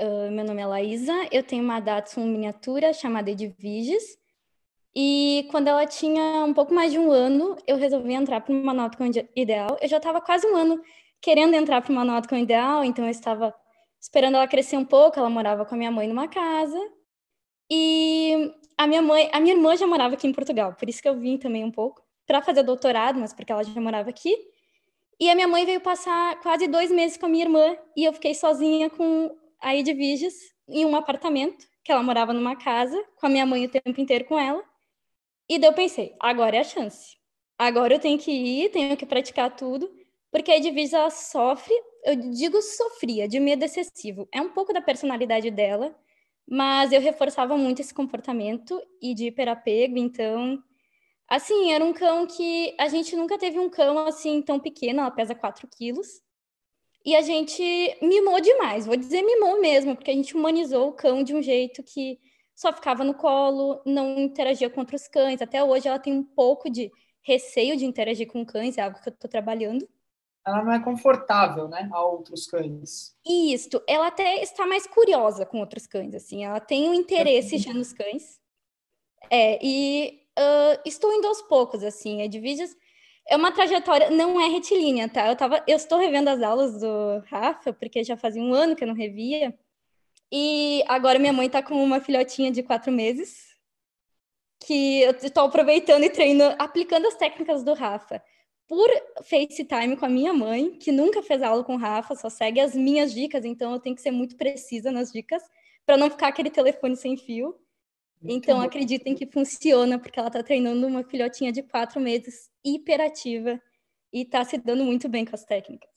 Ah, meu nome é Laísa, eu tenho uma Datsun miniatura chamada Edviges. E quando ela tinha um pouco mais de um ano, eu resolvi entrar para uma com Ideal. Eu já estava quase um ano querendo entrar para uma com Ideal, então eu estava esperando ela crescer um pouco. Ela morava com a minha mãe numa casa. E a minha mãe, a minha irmã já morava aqui em Portugal, por isso que eu vim também um pouco para fazer doutorado, mas porque ela já morava aqui. E a minha mãe veio passar quase dois meses com a minha irmã e eu fiquei sozinha com a Edviges em um apartamento, que ela morava numa casa, com a minha mãe o tempo inteiro com ela. E daí eu pensei, agora é a chance. Agora eu tenho que ir, tenho que praticar tudo, porque a Edviges ela sofre, eu digo sofria, de medo excessivo. É um pouco da personalidade dela, mas eu reforçava muito esse comportamento e de hiperapego, então Assim, era um cão que a gente nunca teve um cão assim tão pequeno, ela pesa 4 quilos. E a gente mimou demais, vou dizer mimou mesmo, porque a gente humanizou o cão de um jeito que só ficava no colo, não interagia com outros cães. Até hoje ela tem um pouco de receio de interagir com cães, é algo que eu estou trabalhando. Ela não é confortável, né, a outros cães. Isso, ela até está mais curiosa com outros cães, assim, ela tem um interesse já nos cães. É, e uh, estou indo aos poucos, assim, a é Divisions é uma trajetória, não é retilínea, tá? Eu, tava, eu estou revendo as aulas do Rafa, porque já fazia um ano que eu não revia. E agora minha mãe tá com uma filhotinha de quatro meses, que eu estou aproveitando e treinando, aplicando as técnicas do Rafa. Por FaceTime com a minha mãe, que nunca fez aula com o Rafa, só segue as minhas dicas, então eu tenho que ser muito precisa nas dicas, para não ficar aquele telefone sem fio. Então acreditem que funciona, porque ela está treinando uma filhotinha de quatro meses hiperativa e está se dando muito bem com as técnicas.